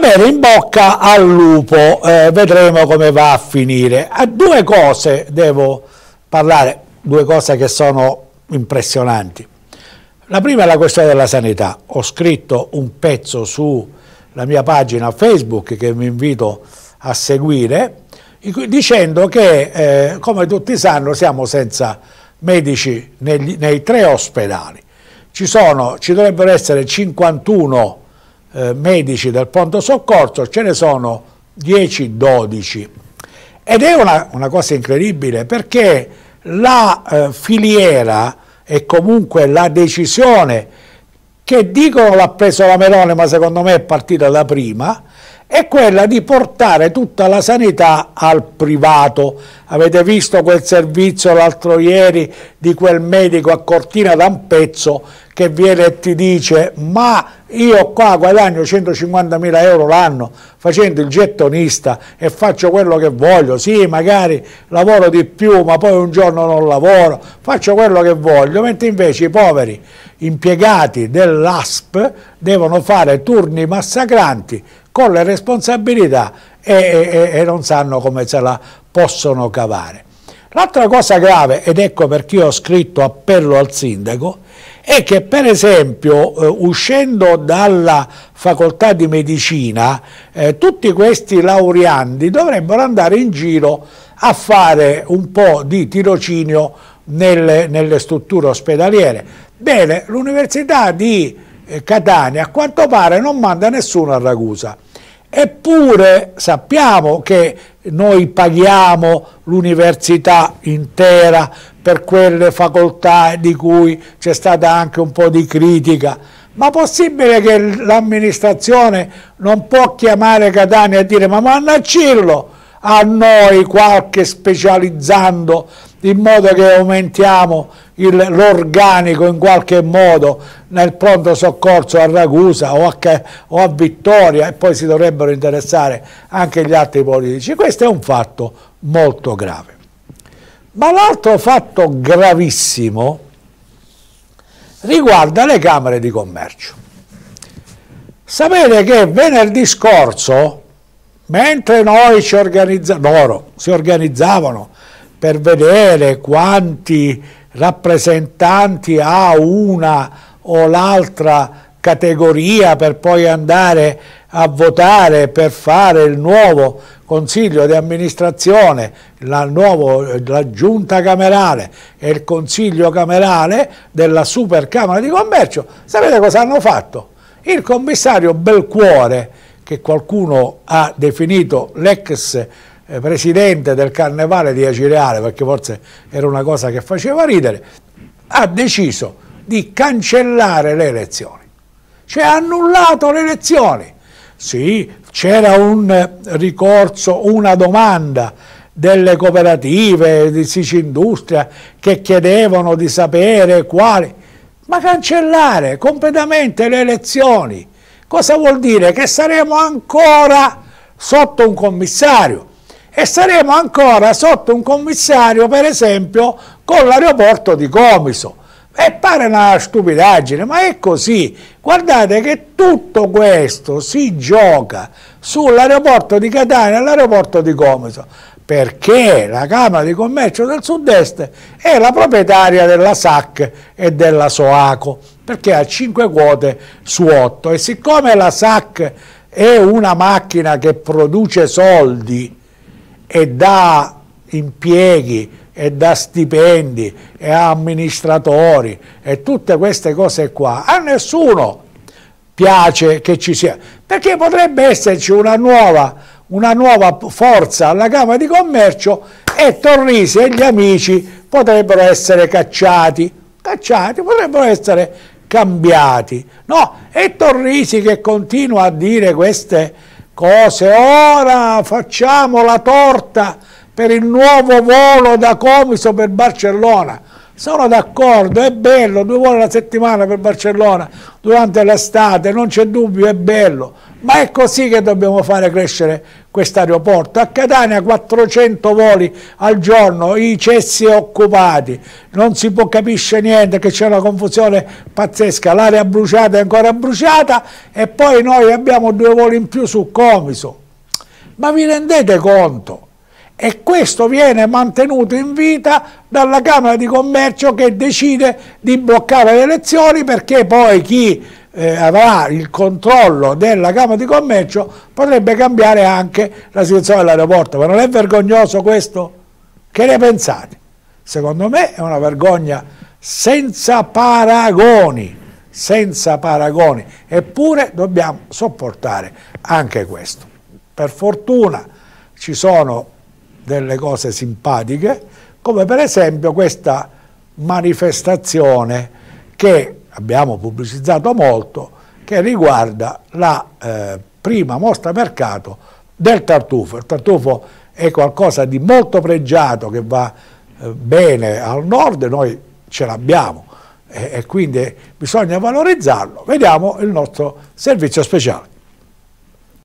Va bene, in bocca al lupo, eh, vedremo come va a finire. A due cose devo parlare, due cose che sono impressionanti. La prima è la questione della sanità. Ho scritto un pezzo sulla mia pagina Facebook che vi invito a seguire, dicendo che, eh, come tutti sanno, siamo senza medici negli, nei tre ospedali. Ci, sono, ci dovrebbero essere 51 medici eh, medici del pronto soccorso, ce ne sono 10-12. Ed è una, una, cosa incredibile perché la eh, filiera e comunque la decisione che dicono l'ha presa la Melone, ma secondo me è partita da prima, è quella di portare tutta la sanità al privato. Avete visto quel servizio l'altro ieri di quel medico a Cortina d'Ampezzo che viene e ti dice ma io qua guadagno 150.000 euro l'anno facendo il gettonista e faccio quello che voglio, sì magari lavoro di più ma poi un giorno non lavoro, faccio quello che voglio, mentre invece i poveri impiegati dell'ASP devono fare turni massacranti con le responsabilità e, e, e non sanno come se la possono cavare. L'altra cosa grave, ed ecco perché io ho scritto appello al sindaco, è che per esempio eh, uscendo dalla facoltà di medicina eh, tutti questi laureandi dovrebbero andare in giro a fare un po' di tirocinio nelle, nelle strutture ospedaliere. Bene, l'università di eh, Catania a quanto pare non manda nessuno a Ragusa Eppure sappiamo che noi paghiamo l'università intera per quelle facoltà di cui c'è stata anche un po' di critica. Ma possibile che l'amministrazione non può chiamare Catania e dire ma mannacillo a noi qualche specializzando in modo che aumentiamo l'organico in qualche modo nel pronto soccorso a Ragusa o a, o a, Vittoria e poi si dovrebbero interessare anche gli altri politici. Questo è un fatto molto grave. Ma l'altro fatto gravissimo riguarda le Camere di Commercio. Sapete che venerdì scorso, mentre noi ci organizzavamo, loro si organizzavano per vedere quanti rappresentanti ha una o l'altra categoria per poi andare a votare per fare il nuovo consiglio di amministrazione, la, nuovo, la giunta camerale e il consiglio camerale della Supercamera di Commercio, sapete cosa hanno fatto? Il commissario Belcuore, che qualcuno ha definito l'ex eh, presidente del carnevale di Acireale, perché forse era una cosa che faceva ridere, ha deciso di cancellare le elezioni. Cioè ha annullato le elezioni. Sì, c'era un ricorso, una domanda delle cooperative di Sicindustria che chiedevano di sapere quali, ma cancellare completamente le elezioni. Cosa vuol dire? Che saremo ancora sotto un commissario e saremo ancora sotto un commissario, per esempio, con l'aeroporto di Comiso. E pare una stupidaggine, ma è così. Guardate che tutto questo si gioca sull'aeroporto di Catania e l'aeroporto di Comiso, perché la Camera di Commercio del Sud-Est è la proprietaria della SAC e della SOACO, perché ha 5 quote su 8. E siccome la SAC è una macchina che produce soldi, e dà impieghi e dà stipendi e a amministratori e tutte queste cose qua, a nessuno piace che ci sia, perché potrebbe esserci una nuova, una nuova forza alla Camera di Commercio e Torrisi e gli amici potrebbero essere cacciati, cacciati, potrebbero essere cambiati, no? E Torrisi che continua a dire queste cose. Ora facciamo la torta per il nuovo volo da Comiso per Barcellona. Sono d'accordo, è bello, due voli alla settimana per Barcellona durante l'estate, non c'è dubbio, è bello ma è così che dobbiamo fare crescere questo aeroporto. A Catania 400 voli al giorno, i cessi occupati, non si può capire niente, che c'è una confusione pazzesca, l'area bruciata è ancora bruciata e poi noi abbiamo due voli in più su Comiso. Ma vi rendete conto? E questo viene mantenuto in vita dalla Camera di Commercio che decide di bloccare le elezioni perché poi chi eh, avrà il controllo della Camera di Commercio potrebbe cambiare anche la situazione dell'aeroporto. Ma non è vergognoso questo? Che ne pensate? Secondo me è una vergogna senza paragoni, senza paragoni. Eppure dobbiamo sopportare anche questo. Per fortuna ci sono delle cose simpatiche, come per esempio questa manifestazione che abbiamo pubblicizzato molto, che riguarda la eh, prima mostra mercato del tartufo. Il tartufo è qualcosa di molto pregiato che va eh, bene al nord, noi ce l'abbiamo e, e quindi bisogna valorizzarlo. Vediamo il nostro servizio speciale.